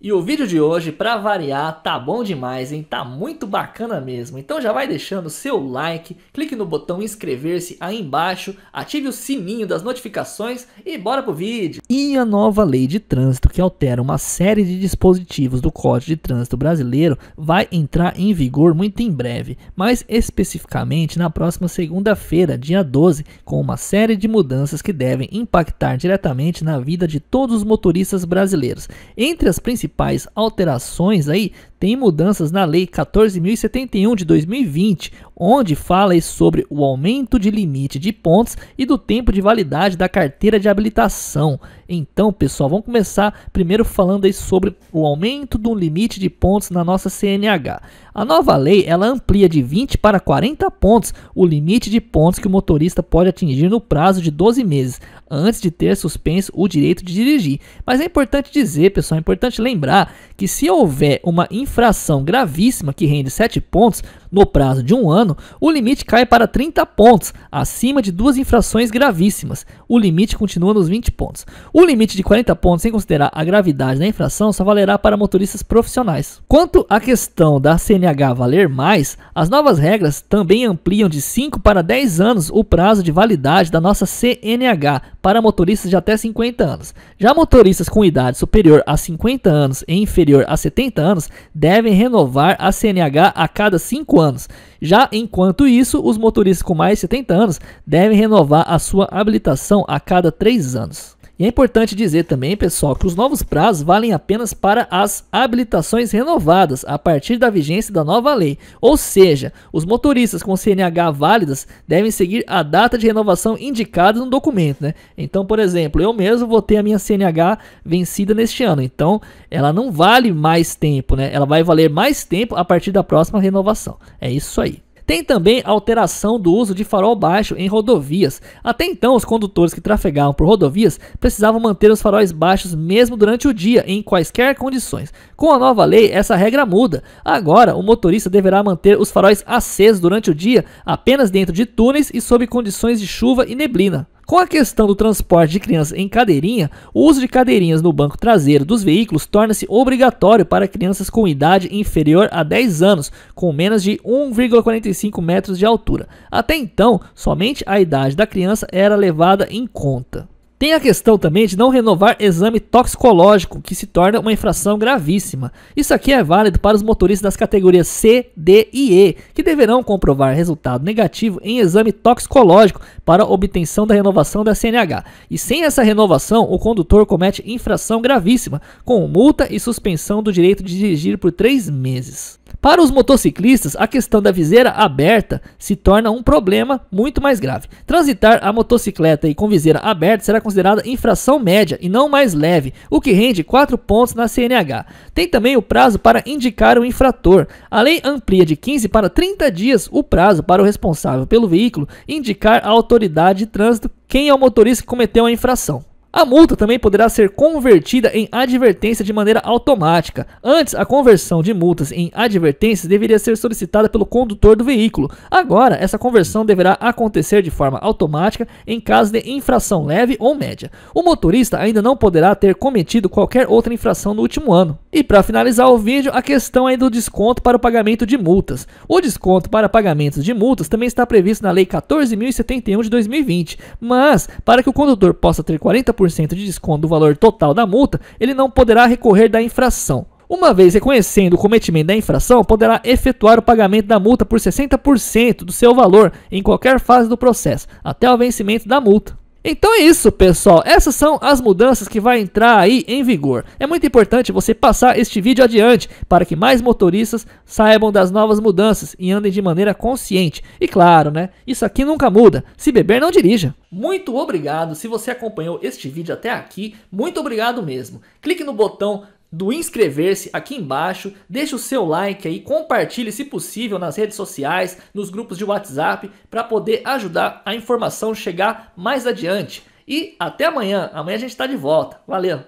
E o vídeo de hoje, para variar, tá bom demais, hein? Tá muito bacana mesmo. Então já vai deixando seu like, clique no botão inscrever-se aí embaixo, ative o sininho das notificações e bora pro vídeo. E a nova lei de trânsito que altera uma série de dispositivos do Código de Trânsito Brasileiro vai entrar em vigor muito em breve, mas especificamente na próxima segunda-feira, dia 12, com uma série de mudanças que devem impactar diretamente na vida de todos os motoristas brasileiros. Entre as principais principais alterações aí tem mudanças na Lei 14.071 de 2020, onde fala sobre o aumento de limite de pontos e do tempo de validade da carteira de habilitação. Então, pessoal, vamos começar primeiro falando aí sobre o aumento do limite de pontos na nossa CNH. A nova lei ela amplia de 20 para 40 pontos o limite de pontos que o motorista pode atingir no prazo de 12 meses, antes de ter suspenso o direito de dirigir. Mas é importante dizer, pessoal, é importante lembrar lembrar que se houver uma infração gravíssima que rende 7 pontos no prazo de um ano, o limite cai para 30 pontos, acima de duas infrações gravíssimas. O limite continua nos 20 pontos. O limite de 40 pontos, sem considerar a gravidade da infração, só valerá para motoristas profissionais. Quanto à questão da CNH valer mais, as novas regras também ampliam de 5 para 10 anos o prazo de validade da nossa CNH para motoristas de até 50 anos. Já motoristas com idade superior a 50 anos anos e inferior a 70 anos devem renovar a CNH a cada 5 anos. Já enquanto isso, os motoristas com mais de 70 anos devem renovar a sua habilitação a cada 3 anos. E é importante dizer também, pessoal, que os novos prazos valem apenas para as habilitações renovadas a partir da vigência da nova lei. Ou seja, os motoristas com CNH válidas devem seguir a data de renovação indicada no documento, né? Então, por exemplo, eu mesmo vou ter a minha CNH vencida neste ano. Então, ela não vale mais tempo, né? Ela vai valer mais tempo a partir da próxima renovação. É isso aí. Tem também alteração do uso de farol baixo em rodovias. Até então, os condutores que trafegavam por rodovias precisavam manter os faróis baixos mesmo durante o dia, em quaisquer condições. Com a nova lei, essa regra muda. Agora, o motorista deverá manter os faróis acesos durante o dia, apenas dentro de túneis e sob condições de chuva e neblina. Com a questão do transporte de crianças em cadeirinha, o uso de cadeirinhas no banco traseiro dos veículos torna-se obrigatório para crianças com idade inferior a 10 anos, com menos de 1,45 metros de altura. Até então, somente a idade da criança era levada em conta. Tem a questão também de não renovar exame toxicológico, que se torna uma infração gravíssima. Isso aqui é válido para os motoristas das categorias C, D e E, que deverão comprovar resultado negativo em exame toxicológico para obtenção da renovação da CNH. E sem essa renovação, o condutor comete infração gravíssima, com multa e suspensão do direito de dirigir por três meses. Para os motociclistas, a questão da viseira aberta se torna um problema muito mais grave. Transitar a motocicleta e com viseira aberta será considerada infração média e não mais leve, o que rende 4 pontos na CNH. Tem também o prazo para indicar o infrator. A lei amplia de 15 para 30 dias o prazo para o responsável pelo veículo indicar à autoridade de trânsito quem é o motorista que cometeu a infração. A multa também poderá ser convertida em advertência de maneira automática. Antes, a conversão de multas em advertências deveria ser solicitada pelo condutor do veículo. Agora, essa conversão deverá acontecer de forma automática em caso de infração leve ou média. O motorista ainda não poderá ter cometido qualquer outra infração no último ano. E para finalizar o vídeo, a questão aí do desconto para o pagamento de multas. O desconto para pagamentos de multas também está previsto na Lei 14.071 de 2020, mas para que o condutor possa ter 40 50% de desconto do valor total da multa, ele não poderá recorrer da infração. Uma vez reconhecendo o cometimento da infração, poderá efetuar o pagamento da multa por 60% do seu valor em qualquer fase do processo, até o vencimento da multa. Então é isso, pessoal. Essas são as mudanças que vai entrar aí em vigor. É muito importante você passar este vídeo adiante para que mais motoristas saibam das novas mudanças e andem de maneira consciente. E claro, né? Isso aqui nunca muda. Se beber, não dirija. Muito obrigado se você acompanhou este vídeo até aqui. Muito obrigado mesmo. Clique no botão do inscrever-se aqui embaixo, deixe o seu like aí, compartilhe se possível nas redes sociais, nos grupos de WhatsApp, para poder ajudar a informação chegar mais adiante. E até amanhã, amanhã a gente está de volta. Valeu!